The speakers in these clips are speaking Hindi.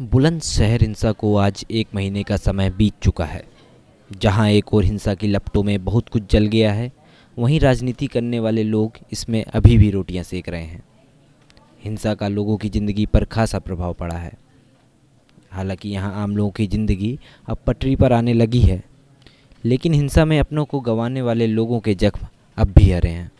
बुलंदशहर हिंसा को आज एक महीने का समय बीत चुका है जहां एक और हिंसा की लपटों में बहुत कुछ जल गया है वहीं राजनीति करने वाले लोग इसमें अभी भी रोटियां सेक रहे हैं हिंसा का लोगों की ज़िंदगी पर खासा प्रभाव पड़ा है हालांकि यहां आम लोगों की ज़िंदगी अब पटरी पर आने लगी है लेकिन हिंसा में अपनों को गंवाने वाले लोगों के जख्म अब भी हरे हैं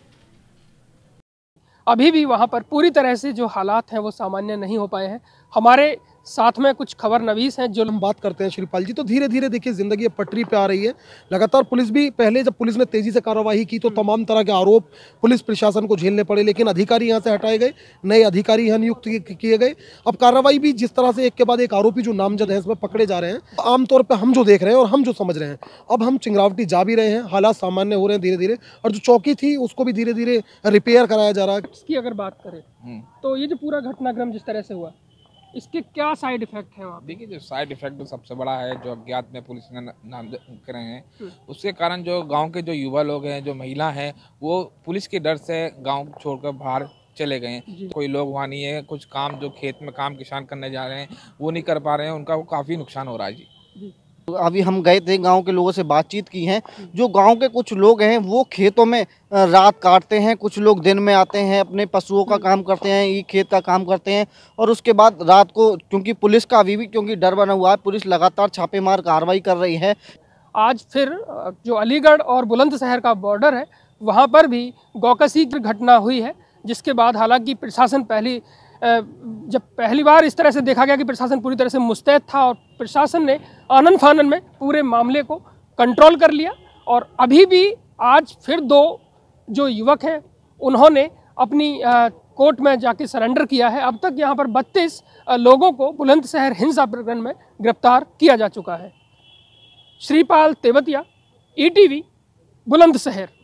अभी भी वहाँ पर पूरी तरह से जो हालात हैं वो सामान्य नहीं हो पाए हैं हमारे साथ में कुछ खबर नवीस हैं जो हम बात करते हैं श्रीपाल जी तो धीरे धीरे देखिए ज़िंदगी पटरी पे आ रही है लगातार पुलिस भी पहले जब पुलिस ने तेज़ी से कार्रवाई की तो हम्म। तमाम तरह के आरोप पुलिस प्रशासन को झेलने पड़े लेकिन अधिकारी यहाँ से हटाए गए नए अधिकारी यहाँ नियुक्त किए गए अब कार्रवाई भी जिस तरह से एक के बाद एक आरोपी जो नामजद है इसमें पकड़े जा रहे हैं तो आमतौर पर हम जो देख रहे हैं और हम जो समझ रहे हैं अब हम चिंगरावटी जा भी रहे हैं हालात सामान्य हो रहे हैं धीरे धीरे और जो चौकी थी उसको भी धीरे धीरे रिपेयर कराया जा रहा है इसकी अगर बात करें हम्म। तो ये जो पूरा घटनाक्रम जिस तरह से हुआ इसके क्या साइड इफेक्ट है देखिए जो साइड इफेक्ट सबसे बड़ा है जो अज्ञात में पुलिस ने नाम करे हैं हम्म। उसके कारण जो गांव के जो युवा लोग हैं जो महिला हैं वो पुलिस के डर से गांव छोड़कर बाहर चले गए कोई लोग वहाँ नहीं है कुछ काम जो खेत में काम किसान करने जा रहे हैं वो नहीं कर पा रहे हैं उनका काफ़ी नुकसान हो रहा है जी अभी हम गए थे गांव के लोगों से बातचीत की है जो गांव के कुछ लोग हैं वो खेतों में रात काटते हैं कुछ लोग दिन में आते हैं अपने पशुओं का काम करते हैं ये खेत का काम करते हैं और उसके बाद रात को क्योंकि पुलिस का अभी भी क्योंकि डर बना हुआ है पुलिस लगातार छापेमार कार्रवाई कर रही है आज फिर जो अलीगढ़ और बुलंदशहर का बॉर्डर है वहाँ पर भी गौकसी की घटना हुई है जिसके बाद हालांकि प्रशासन पहली जब पहली बार इस तरह से देखा गया कि प्रशासन पूरी तरह से मुस्तैद था और प्रशासन ने आनन फानन में पूरे मामले को कंट्रोल कर लिया और अभी भी आज फिर दो जो युवक हैं उन्होंने अपनी कोर्ट में जाके सरेंडर किया है अब तक यहाँ पर 32 लोगों को बुलंदशहर हिंसा प्रकरण में गिरफ्तार किया जा चुका है श्रीपाल तेवतिया टी e बुलंदशहर